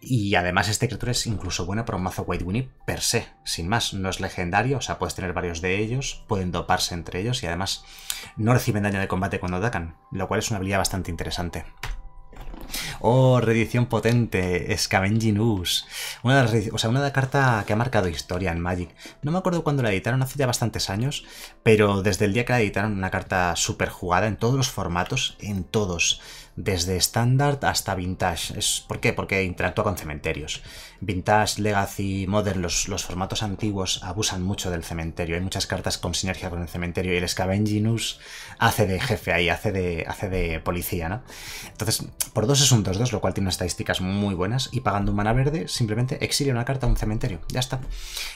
Y además esta criatura es incluso buena para un mazo White Winnie per se, sin más, no es legendario, o sea, puedes tener varios de ellos, pueden doparse entre ellos y además no reciben daño de combate cuando atacan, lo cual es una habilidad bastante interesante. Oh, reedición potente, Scavenging Una de las, o sea, una carta que ha marcado historia en Magic. No me acuerdo cuándo la editaron, hace ya bastantes años, pero desde el día que la editaron, una carta super jugada en todos los formatos, en todos desde estándar hasta vintage. Es, ¿Por qué? Porque interactúa con cementerios. Vintage, Legacy, Modern, los, los formatos antiguos abusan mucho del cementerio. Hay muchas cartas con sinergia con el cementerio y el Scavenginus hace de jefe ahí, hace de, hace de policía, ¿no? Entonces, por dos es un 2-2, lo cual tiene unas estadísticas muy buenas y pagando un mana verde simplemente exilia una carta a un cementerio. Ya está.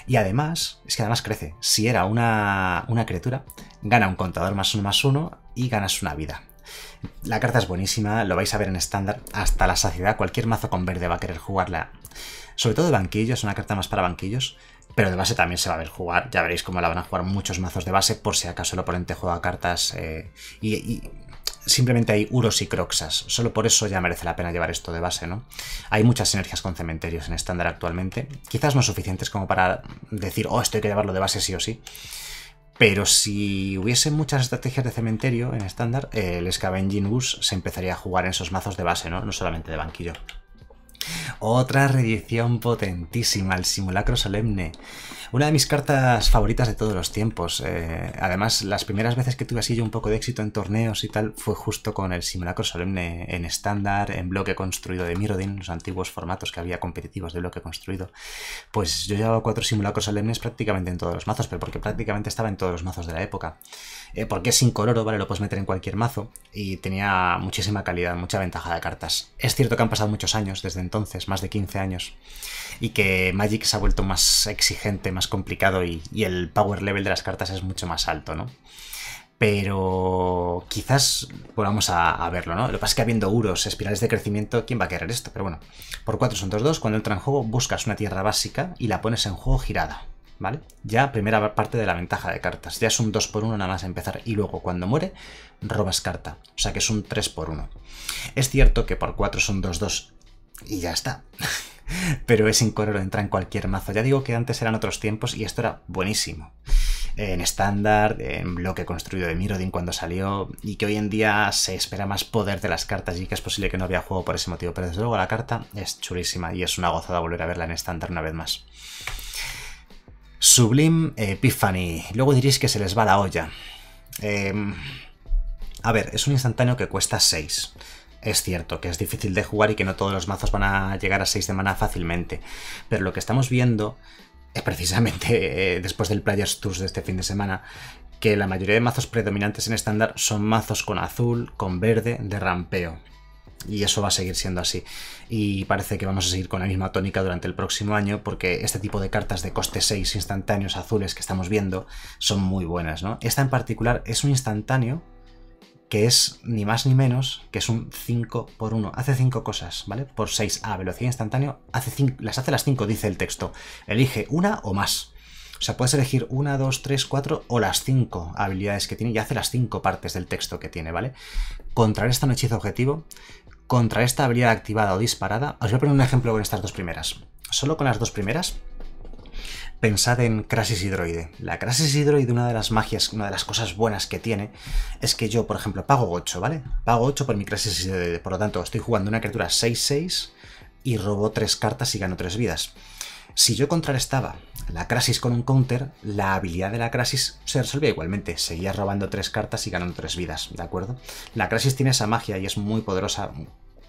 Y además, es que además crece. Si era una, una criatura, gana un contador más uno más uno y ganas una vida. La carta es buenísima, lo vais a ver en estándar hasta la saciedad. Cualquier mazo con verde va a querer jugarla. Sobre todo de banquillo, es una carta más para banquillos. Pero de base también se va a ver jugar. Ya veréis cómo la van a jugar muchos mazos de base por si acaso el oponente juega cartas. Eh, y, y simplemente hay uros y croxas. Solo por eso ya merece la pena llevar esto de base, ¿no? Hay muchas sinergias con cementerios en estándar actualmente. Quizás no suficientes como para decir, oh, esto hay que llevarlo de base sí o sí. Pero si hubiese muchas estrategias de cementerio en estándar, el Scavenging Bus se empezaría a jugar en esos mazos de base, ¿no? No solamente de banquillo. Otra reedición potentísima, el simulacro solemne. Una de mis cartas favoritas de todos los tiempos. Eh, además, las primeras veces que tuve así un poco de éxito en torneos y tal fue justo con el simulacro solemne en estándar, en bloque construido de Mirrodin, los antiguos formatos que había competitivos de bloque construido. Pues yo llevaba cuatro simulacros solemnes prácticamente en todos los mazos, pero porque prácticamente estaba en todos los mazos de la época. Eh, porque es incoloro, ¿vale? Lo puedes meter en cualquier mazo y tenía muchísima calidad, mucha ventaja de cartas. Es cierto que han pasado muchos años desde entonces, más de 15 años, y que Magic se ha vuelto más exigente, más complicado y, el power level de las cartas es mucho más alto, ¿no? pero quizás volvamos a, verlo, ¿no? Lo que pasa es que habiendo euros, espirales de crecimiento, ¿quién va a querer esto? Pero bueno, por 4 son 2-2, cuando entra en juego buscas una tierra básica y la pones en juego girada. ¿vale? Ya primera parte de la ventaja de cartas. Ya es un 2 por 1 nada más empezar. Y luego cuando muere, robas carta. O sea que es un 3 por 1. Es cierto que por 4 son 2-2 y ya está. Pero es incorrecto entra en cualquier mazo. Ya digo que antes eran otros tiempos y esto era buenísimo. En estándar, en bloque construido de Mirodin cuando salió, y que hoy en día se espera más poder de las cartas y que es posible que no había juego por ese motivo. Pero desde luego la carta es chulísima y es una gozada volver a verla en estándar una vez más. Sublime Epiphany. Luego diréis que se les va la olla. Em, a ver, es un instantáneo que cuesta 6. Es cierto que es difícil de jugar y que no todos los mazos van a llegar a 6 de mana fácilmente. Pero lo que estamos viendo es precisamente eh, después del Players Tours de este fin de semana que la mayoría de mazos predominantes en estándar son mazos con azul, con verde, de rampeo y eso va a seguir siendo así. Y parece que vamos a seguir con la misma tónica durante el próximo año porque este tipo de cartas de coste 6 instantáneos azules que estamos viendo son muy buenas, ¿no? Esta en particular es un instantáneo que es ni más ni menos que es un 5 por 1. Hace 5 cosas, ¿vale? Por 6 a ah, velocidad instantáneo, hace las hace las 5, dice el texto. Elige una o más. O sea, puedes elegir una, dos, tres, cuatro o las cinco habilidades que tiene y hace las cinco partes del texto que tiene, ¿vale? esta un hechizo objetivo, contra esta habilidad activada o disparada, os voy a poner un ejemplo con estas dos primeras. Solo con las dos primeras, pensad en Crasis Hidroide. La Crasis Hidroide, una de las magias, una de las cosas buenas que tiene, es que yo, por ejemplo, pago 8, ¿vale? Pago 8 por mi Crasis Hidroide, por lo tanto, estoy jugando una criatura 6-6 y robo 3 cartas y gano 3 vidas. Si yo contrarrestaba la Crasis con un counter, la habilidad de la Crasis se resolvía igualmente. seguía robando tres cartas y ganando tres vidas, ¿de acuerdo? La Crasis tiene esa magia y es muy poderosa,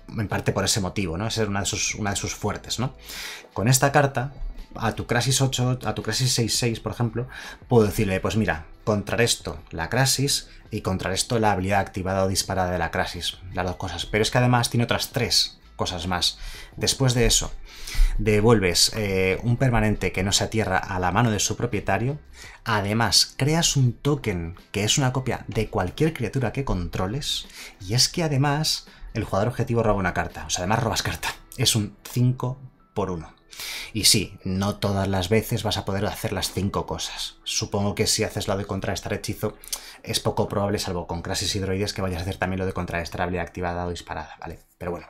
en parte por ese motivo, ¿no? es una de sus, una de sus fuertes, ¿no? Con esta carta, a tu Crasis 8, a tu Crasis 6-6, por ejemplo, puedo decirle, pues mira, contrarresto la Crasis y contrarresto la habilidad activada o disparada de la Crasis, las dos cosas. Pero es que además tiene otras tres cosas más. Después de eso, Devuelves eh, un permanente que no se atierra a la mano de su propietario. Además, creas un token que es una copia de cualquier criatura que controles. Y es que además el jugador objetivo roba una carta. O sea, además robas carta. Es un 5 por 1. Y sí, no todas las veces vas a poder hacer las cinco cosas. Supongo que si haces lo de contrarrestar hechizo, es poco probable, salvo con crisis hidroides, que vayas a hacer también lo de contrarrestar habilidad activada o disparada, ¿vale? Pero bueno.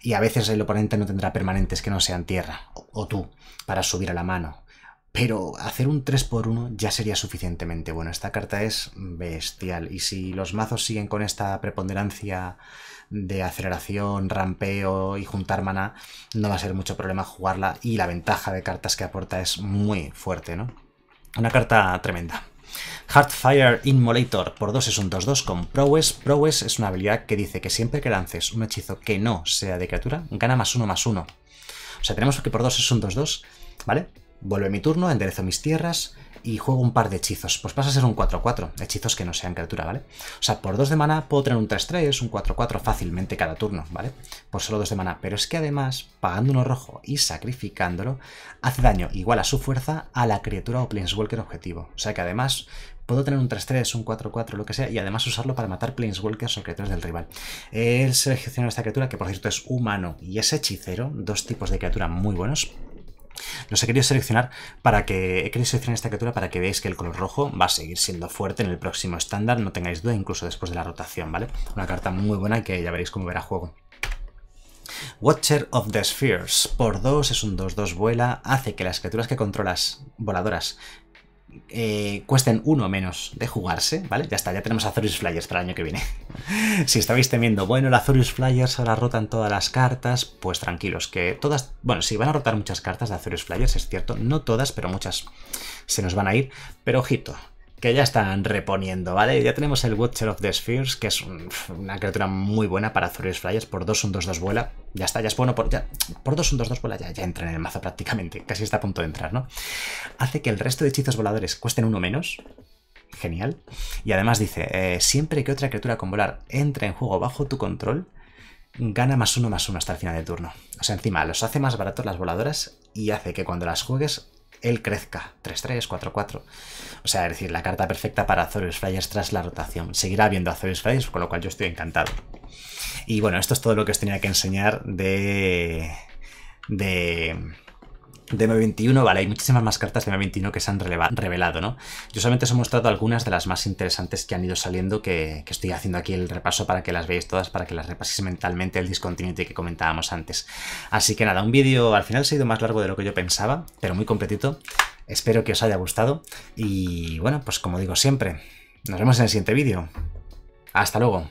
Y a veces el oponente no tendrá permanentes que no sean tierra, o, o tú, para subir a la mano. Pero hacer un 3x1 ya sería suficientemente bueno. Esta carta es bestial. Y si los mazos siguen con esta preponderancia de aceleración, rampeo y juntar mana, no va a ser mucho problema jugarla y la ventaja de cartas que aporta es muy fuerte, ¿no? Una carta tremenda. Heartfire Inmolator por 2 es un 2-2 con Prowess. Prowess es una habilidad que dice que siempre que lances un hechizo que no sea de criatura, gana más 1 más 1. O sea, tenemos que por 2 es un 2-2, ¿vale? Vuelve mi turno, enderezo mis tierras, y juego un par de hechizos. Pues pasa a ser un 4-4, hechizos que no sean criatura, ¿vale? O sea, por 2 de mana puedo tener un 3-3, un 4-4 fácilmente cada turno, ¿vale? Por solo 2 de mana. Pero es que además, pagando uno rojo y sacrificándolo, hace daño igual a su fuerza a la criatura o planeswalker objetivo. O sea que además puedo tener un 3-3, un 4-4, lo que sea, y además usarlo para matar planeswalkers o criaturas del rival. Él selecciona esta criatura, que por cierto es humano y es hechicero, dos tipos de criatura muy buenos. Los he querido seleccionar para que. esta criatura para que veáis que el color rojo va a seguir siendo fuerte en el próximo estándar, no tengáis duda, incluso después de la rotación, ¿vale? Una carta muy buena que ya veréis cómo verá juego. Watcher of the Spheres. Por 2 es un 2-2 vuela, hace que las criaturas que controlas voladoras eh, cuesten uno menos de jugarse, ¿vale? Ya está, ya tenemos Azorius Flyers para el año que viene. si estabais temiendo, bueno, el Azorius Flyers ahora rotan todas las cartas, pues tranquilos, que todas, bueno, sí, van a rotar muchas cartas de Azorius Flyers, es cierto, no todas, pero muchas se nos van a ir, pero ojito, que ya están reponiendo, ¿vale? Ya tenemos el Watcher of the Spheres, que es una criatura muy buena para Zorius Flyers. Por 2, 1 2-2 vuela. Ya está, ya es bueno. Por, ya, por 2, 1 2-2 vuela, ya, ya entra en el mazo prácticamente. Casi está a punto de entrar, ¿no? Hace que el resto de hechizos voladores cuesten uno menos. Genial. Y además dice, eh, siempre que otra criatura con volar entre en juego bajo tu control, gana más uno más uno hasta el final del turno. O sea, encima los hace más baratos las voladoras y hace que cuando las juegues, él crezca. 3-3, 4-4. O sea, es decir, la carta perfecta para Azorius Flyers tras la rotación. Seguirá habiendo Azorius Flyers, con lo cual yo estoy encantado. Y bueno, esto es todo lo que os tenía que enseñar de... de... De M21, vale, hay muchísimas más cartas de M21 que se han revelado, ¿no? Yo solamente os he mostrado algunas de las más interesantes que han ido saliendo, que, que, estoy haciendo aquí el repaso para que las veáis todas, para que las repaséis mentalmente el discontinuity que comentábamos antes. Así que nada, un vídeo al final se ha ido más largo de lo que yo pensaba, pero muy completito. Espero que os haya gustado y bueno, pues como digo siempre, nos vemos en el siguiente vídeo. Hasta luego.